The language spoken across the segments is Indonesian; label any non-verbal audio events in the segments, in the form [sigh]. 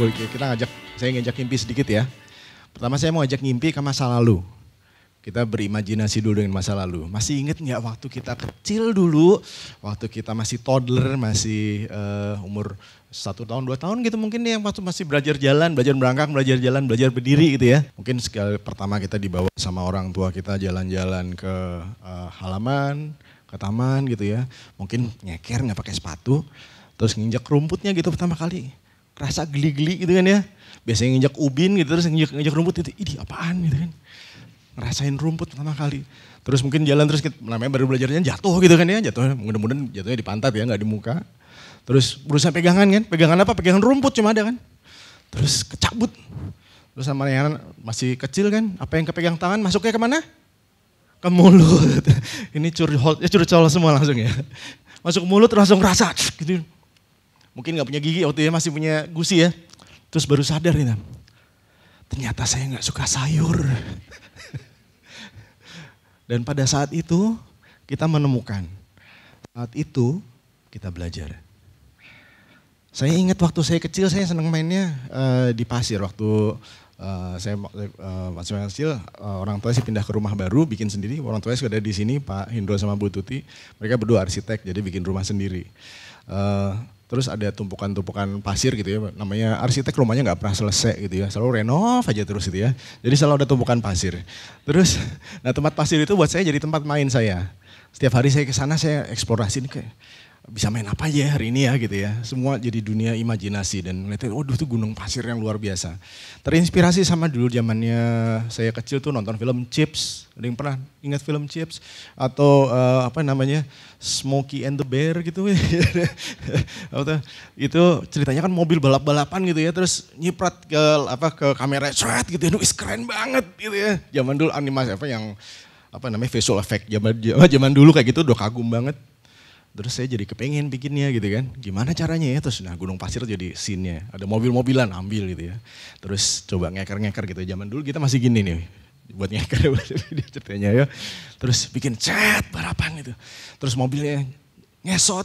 ngumpul, kita ngajak, saya ngajak ngimpi sedikit ya. Pertama saya mau ajak ngimpi ke masa lalu. Kita berimajinasi dulu dengan masa lalu. Masih inget nggak waktu kita kecil dulu, waktu kita masih toddler, masih uh, umur satu tahun dua tahun gitu mungkin ya, yang waktu masih belajar jalan, belajar merangkak, belajar jalan, belajar berdiri gitu ya. Mungkin sekali pertama kita dibawa sama orang tua kita jalan-jalan ke uh, halaman, ke taman gitu ya. Mungkin nyeker nggak pakai sepatu, terus nginjak rumputnya gitu pertama kali rasa geli-geli gitu kan ya. Biasanya nginjak ubin gitu terus nginjak, nginjak rumput gitu. Ini apaan gitu kan. Ngerasain rumput pertama kali. Terus mungkin jalan terus kita, namanya baru belajarnya jatuh gitu kan ya. Jatuh mudah-mudahan jatuhnya di pantat ya nggak di muka. Terus berusaha pegangan kan. Pegangan apa? Pegangan rumput cuma ada kan. Terus kecabut. Terus sama yang masih kecil kan. Apa yang kepegang tangan masuknya kemana? Ke mulut. [laughs] Ini curi hold, ya eh, curi semua langsung ya. Masuk mulut langsung rasa gitu Mungkin nggak punya gigi waktu itu ya, masih punya gusi ya. Terus baru sadar nih, ternyata saya nggak suka sayur. [laughs] Dan pada saat itu kita menemukan, saat itu kita belajar. Saya ingat waktu saya kecil saya seneng mainnya uh, di pasir waktu uh, saya uh, eh, masih kecil uh, orang tua sih pindah ke rumah baru bikin sendiri orang tua saya sudah di sini Pak Hindro sama Bu Tuti mereka berdua arsitek jadi bikin rumah sendiri. Uh, terus ada tumpukan-tumpukan pasir gitu ya namanya arsitek rumahnya nggak pernah selesai gitu ya selalu renov aja terus gitu ya jadi selalu ada tumpukan pasir terus nah tempat pasir itu buat saya jadi tempat main saya setiap hari saya ke sana saya eksplorasi ini kayak bisa main apa aja ya hari ini ya gitu ya. Semua jadi dunia imajinasi dan melihat waduh tuh gunung pasir yang luar biasa. Terinspirasi sama dulu zamannya saya kecil tuh nonton film Chips. Ada yang pernah ingat film Chips atau uh, apa namanya Smokey and the Bear gitu [laughs] itu ceritanya kan mobil balap-balapan gitu ya terus nyiprat ke apa ke kamera cerat gitu ya. Is keren banget gitu ya. Zaman dulu animasi apa yang apa namanya visual effect zaman zaman dulu kayak gitu udah kagum banget Terus saya jadi kepengen bikinnya gitu kan. Gimana caranya ya? Terus nah Gunung Pasir jadi sinnya Ada mobil-mobilan ambil gitu ya. Terus coba ngeker-ngeker gitu. Zaman dulu kita masih gini nih. Buat ngeker [laughs] video ceritanya ya. Terus bikin cat barapan gitu. Terus mobilnya ngesot.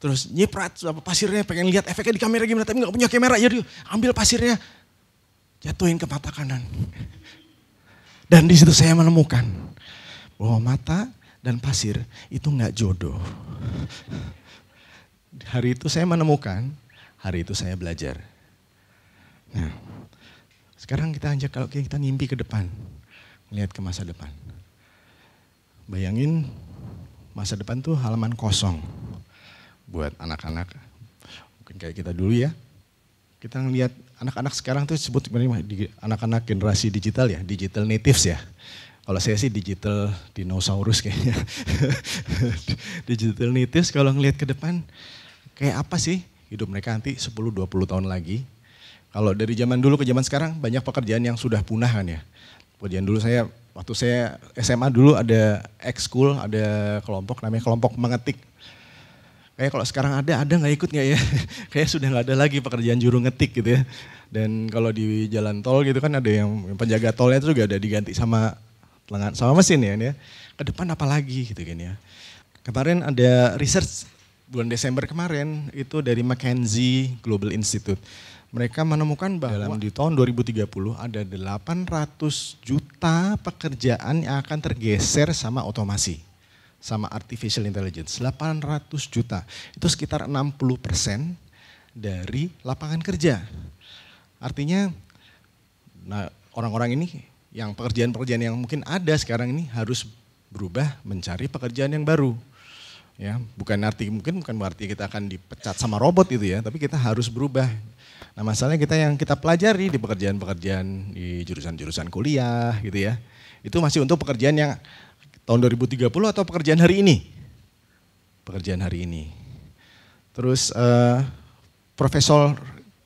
Terus nyiprat apa pasirnya pengen lihat efeknya di kamera gimana. Tapi nggak punya kamera. Jadi ya ambil pasirnya. Jatuhin ke mata kanan. Dan di situ saya menemukan bahwa mata dan pasir itu nggak jodoh. Hari itu saya menemukan, hari itu saya belajar. Nah, sekarang kita ajak kalau kita ngimpi ke depan, melihat ke masa depan. Bayangin masa depan tuh halaman kosong buat anak-anak. Mungkin kayak kita dulu ya. Kita ngelihat anak-anak sekarang tuh sebut anak-anak generasi digital ya, digital natives ya. Kalau saya sih digital dinosaurus kayaknya. [laughs] digital nitis kalau ngelihat ke depan kayak apa sih hidup mereka nanti 10-20 tahun lagi. Kalau dari zaman dulu ke zaman sekarang banyak pekerjaan yang sudah punah kan ya. Pekerjaan dulu saya waktu saya SMA dulu ada ex school ada kelompok namanya kelompok mengetik. Kayak kalau sekarang ada, ada nggak ikut nggak ya? [laughs] Kayak sudah nggak ada lagi pekerjaan juru ngetik gitu ya. Dan kalau di jalan tol gitu kan ada yang, yang penjaga tolnya itu juga ada diganti sama lengan sama mesin ya, ini ya. Ke depan apa lagi gitu kan ya. Kemarin ada research bulan Desember kemarin itu dari McKenzie Global Institute. Mereka menemukan bahwa dalam di tahun 2030 ada 800 juta pekerjaan yang akan tergeser sama otomasi sama artificial intelligence. 800 juta. Itu sekitar 60 persen dari lapangan kerja. Artinya nah, orang-orang ini yang pekerjaan-pekerjaan yang mungkin ada sekarang ini harus berubah mencari pekerjaan yang baru. Ya, bukan arti mungkin bukan berarti kita akan dipecat sama robot itu ya, tapi kita harus berubah. Nah, masalahnya kita yang kita pelajari di pekerjaan-pekerjaan di jurusan-jurusan kuliah gitu ya. Itu masih untuk pekerjaan yang tahun 2030 atau pekerjaan hari ini? Pekerjaan hari ini. Terus uh, profesor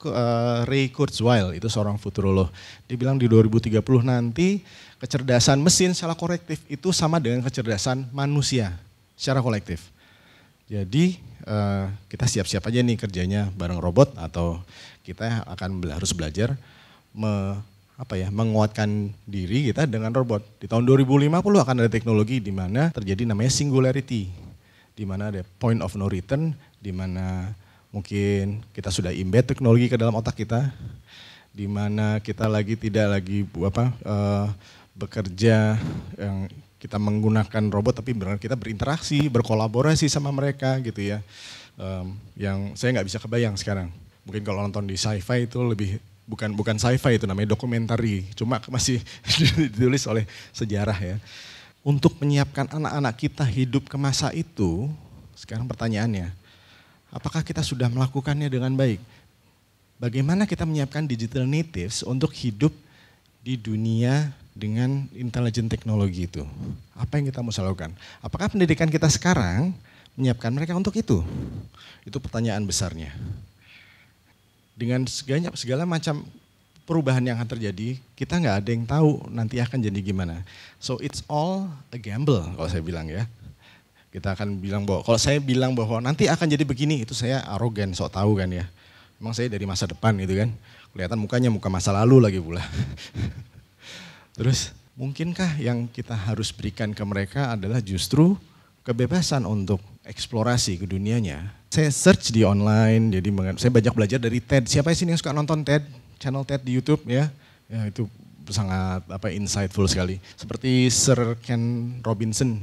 Eh, Ray Kurzweil, itu seorang futurolog. Dia bilang di 2030 nanti kecerdasan mesin secara korektif itu sama dengan kecerdasan manusia secara kolektif. Jadi eh, kita siap-siap aja nih kerjanya bareng robot atau kita akan harus belajar me, apa ya menguatkan diri kita dengan robot. Di tahun 2050 akan ada teknologi di mana terjadi namanya singularity, di mana ada point of no return, di mana mungkin kita sudah embed teknologi ke dalam otak kita, di mana kita lagi tidak lagi apa uh, bekerja yang kita menggunakan robot tapi benar kita berinteraksi, berkolaborasi sama mereka gitu ya. Um, yang saya nggak bisa kebayang sekarang. Mungkin kalau nonton di sci-fi itu lebih bukan bukan sci-fi itu namanya dokumentari, cuma [laughs] masih ditulis oleh sejarah ya. Untuk menyiapkan anak-anak kita hidup ke masa itu, sekarang pertanyaannya, Apakah kita sudah melakukannya dengan baik? Bagaimana kita menyiapkan digital natives untuk hidup di dunia dengan intelijen teknologi itu? Apa yang kita mau lakukan? Apakah pendidikan kita sekarang menyiapkan mereka untuk itu? Itu pertanyaan besarnya. Dengan segala, segala macam perubahan yang akan terjadi, kita nggak ada yang tahu nanti akan jadi gimana. So it's all a gamble kalau saya bilang ya kita akan bilang bahwa kalau saya bilang bahwa nanti akan jadi begini itu saya arogan sok tahu kan ya memang saya dari masa depan gitu kan kelihatan mukanya muka masa lalu lagi pula [laughs] terus mungkinkah yang kita harus berikan ke mereka adalah justru kebebasan untuk eksplorasi ke dunianya saya search di online jadi saya banyak belajar dari TED siapa sih yang suka nonton TED channel TED di YouTube ya ya itu sangat apa insightful sekali seperti Sir Ken Robinson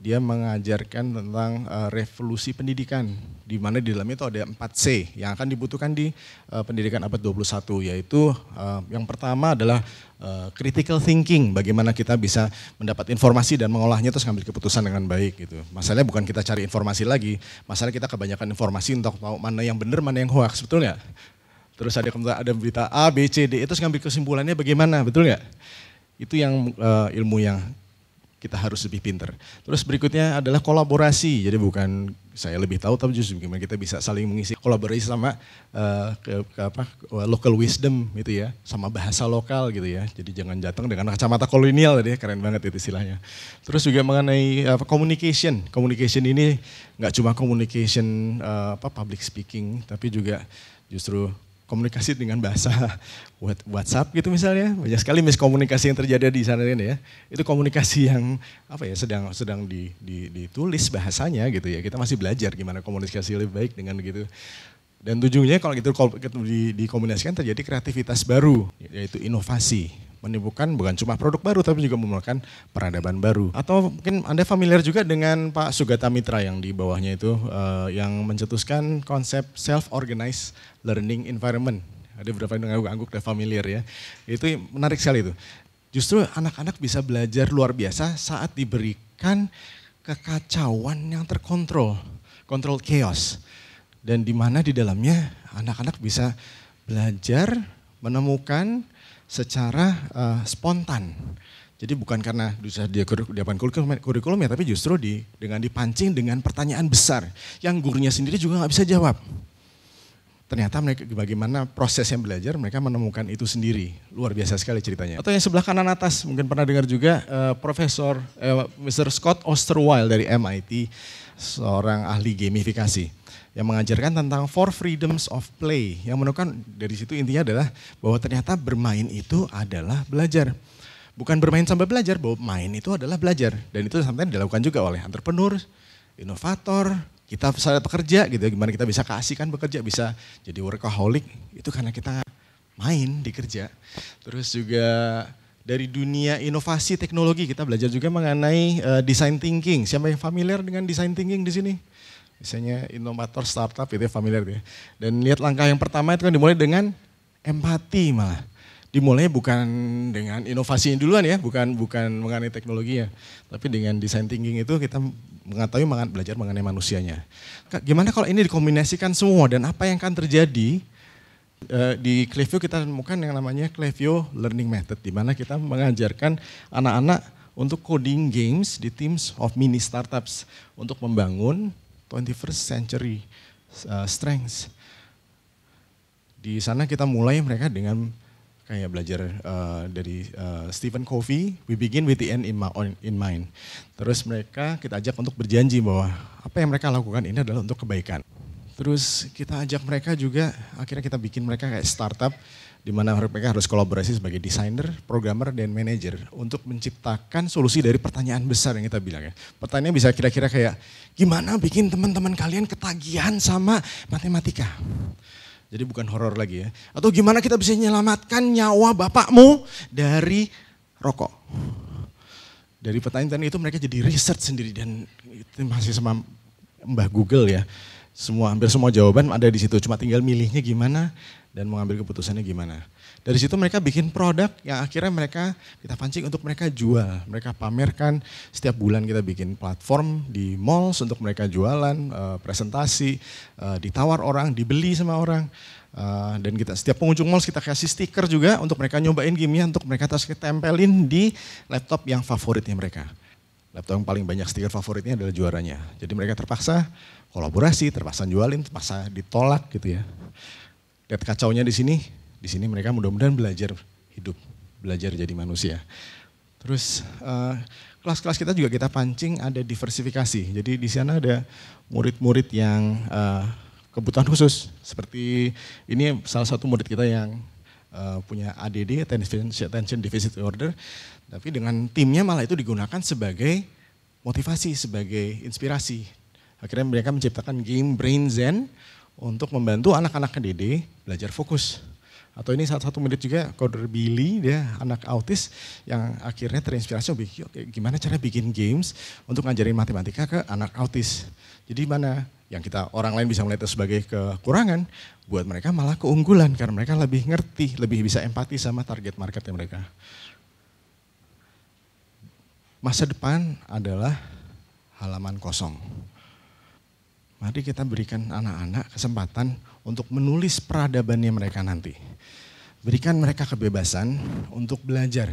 dia mengajarkan tentang uh, revolusi pendidikan di mana di dalamnya itu ada 4C yang akan dibutuhkan di uh, pendidikan abad 21 yaitu uh, yang pertama adalah uh, critical thinking bagaimana kita bisa mendapat informasi dan mengolahnya terus ngambil keputusan dengan baik gitu. Masalahnya bukan kita cari informasi lagi, masalah kita kebanyakan informasi untuk tahu mana yang benar mana yang hoax sebetulnya. Terus ada ada berita A, B, C, D, itu ngambil kesimpulannya bagaimana, betul nggak? Itu yang uh, ilmu yang kita harus lebih pinter. Terus berikutnya adalah kolaborasi. Jadi bukan saya lebih tahu tapi justru gimana kita bisa saling mengisi kolaborasi sama uh, ke, ke apa eh, local wisdom gitu ya, sama bahasa lokal gitu ya. Jadi jangan datang dengan kacamata kolonial tadi ya, keren banget itu istilahnya. Terus juga mengenai eh, apa communication. Communication ini nggak cuma communication uh, apa public speaking tapi juga justru komunikasi dengan bahasa WhatsApp gitu misalnya. Banyak sekali miskomunikasi yang terjadi di sana ini ya. Itu komunikasi yang apa ya sedang sedang di, di, ditulis bahasanya gitu ya. Kita masih belajar gimana komunikasi lebih baik dengan gitu. Dan tujuannya kalau gitu kalau dikombinasikan terjadi kreativitas baru yaitu inovasi menimbulkan bukan cuma produk baru tapi juga menimbulkan peradaban baru. Atau mungkin Anda familiar juga dengan Pak Sugata Mitra yang di bawahnya itu uh, yang mencetuskan konsep self-organized learning environment. Ada beberapa yang angguk-angguk dan familiar ya. Itu menarik sekali itu. Justru anak-anak bisa belajar luar biasa saat diberikan kekacauan yang terkontrol, kontrol chaos. Dan di mana di dalamnya anak-anak bisa belajar menemukan secara uh, spontan. Jadi bukan karena bisa dia diapakan kurikulum, kurikulum ya, tapi justru di, dengan dipancing dengan pertanyaan besar yang gurunya sendiri juga nggak bisa jawab ternyata mereka bagaimana yang belajar mereka menemukan itu sendiri luar biasa sekali ceritanya atau yang sebelah kanan atas mungkin pernah dengar juga uh, Profesor uh, eh, Mr. Scott Osterweil dari MIT seorang ahli gamifikasi yang mengajarkan tentang four freedoms of play yang menemukan dari situ intinya adalah bahwa ternyata bermain itu adalah belajar bukan bermain sampai belajar bahwa main itu adalah belajar dan itu sampai dilakukan juga oleh entrepreneur inovator kita saya pekerja gitu gimana kita bisa kasih kan bekerja bisa jadi workaholic itu karena kita main di kerja terus juga dari dunia inovasi teknologi kita belajar juga mengenai uh, design thinking siapa yang familiar dengan design thinking di sini misalnya inovator startup itu ya, familiar ya dan lihat langkah yang pertama itu kan dimulai dengan empati malah dimulai bukan dengan inovasi duluan ya, bukan bukan mengenai teknologi ya, tapi dengan design thinking itu kita mengetahui belajar mengenai manusianya. gimana kalau ini dikombinasikan semua dan apa yang akan terjadi eh, di Clevio kita temukan yang namanya Clevio Learning Method di mana kita mengajarkan anak-anak untuk coding games di teams of mini startups untuk membangun 21st century eh, strengths. Di sana kita mulai mereka dengan kayak belajar uh, dari uh, Stephen Covey, we begin with the end in, my, in mind. Terus mereka kita ajak untuk berjanji bahwa apa yang mereka lakukan ini adalah untuk kebaikan. Terus kita ajak mereka juga, akhirnya kita bikin mereka kayak startup di mana mereka harus kolaborasi sebagai desainer, programmer, dan manager untuk menciptakan solusi dari pertanyaan besar yang kita bilang ya. Pertanyaan bisa kira-kira kayak gimana bikin teman-teman kalian ketagihan sama matematika jadi bukan horor lagi ya. Atau gimana kita bisa menyelamatkan nyawa bapakmu dari rokok. Dari pertanyaan itu mereka jadi riset sendiri dan itu masih sama Mbah Google ya. Semua hampir semua jawaban ada di situ, cuma tinggal milihnya gimana dan mengambil keputusannya gimana. Dari situ mereka bikin produk yang akhirnya mereka kita pancing untuk mereka jual, mereka pamerkan. Setiap bulan kita bikin platform di malls untuk mereka jualan, eh, presentasi, eh, ditawar orang, dibeli sama orang. Eh, dan kita setiap pengunjung mall kita kasih stiker juga untuk mereka nyobain gamenya untuk mereka terus tempelin di laptop yang favoritnya mereka laptop yang paling banyak stiker favoritnya adalah juaranya. Jadi mereka terpaksa kolaborasi, terpaksa jualin, terpaksa ditolak gitu ya. Lihat kacaunya di sini, di sini mereka mudah-mudahan belajar hidup, belajar jadi manusia. Terus eh, kelas-kelas uh, kita juga kita pancing ada diversifikasi. Jadi di sana ada murid-murid yang uh, kebutuhan khusus. Seperti ini salah satu murid kita yang Eh, punya ADD attention, deficit order tapi dengan timnya malah itu digunakan sebagai motivasi sebagai inspirasi akhirnya mereka menciptakan game Brain Zen untuk membantu anak-anak ADD belajar fokus atau ini satu satu menit juga coder Billy dia anak autis yang akhirnya terinspirasi oke gimana cara bikin games untuk ngajarin matematika ke anak autis jadi mana yang kita orang lain bisa melihat sebagai kekurangan, buat mereka malah keunggulan karena mereka lebih ngerti, lebih bisa empati sama target marketnya mereka. Masa depan adalah halaman kosong. Mari kita berikan anak-anak kesempatan untuk menulis peradabannya mereka nanti. Berikan mereka kebebasan untuk belajar,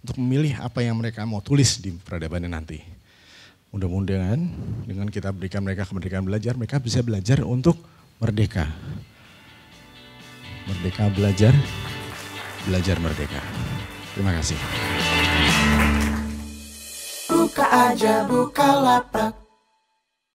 untuk memilih apa yang mereka mau tulis di peradabannya nanti. Mudah-mudahan dengan kita berikan mereka kemerdekaan belajar, mereka bisa belajar untuk merdeka. Merdeka belajar, belajar merdeka. Terima kasih. Buka aja, buka lapak.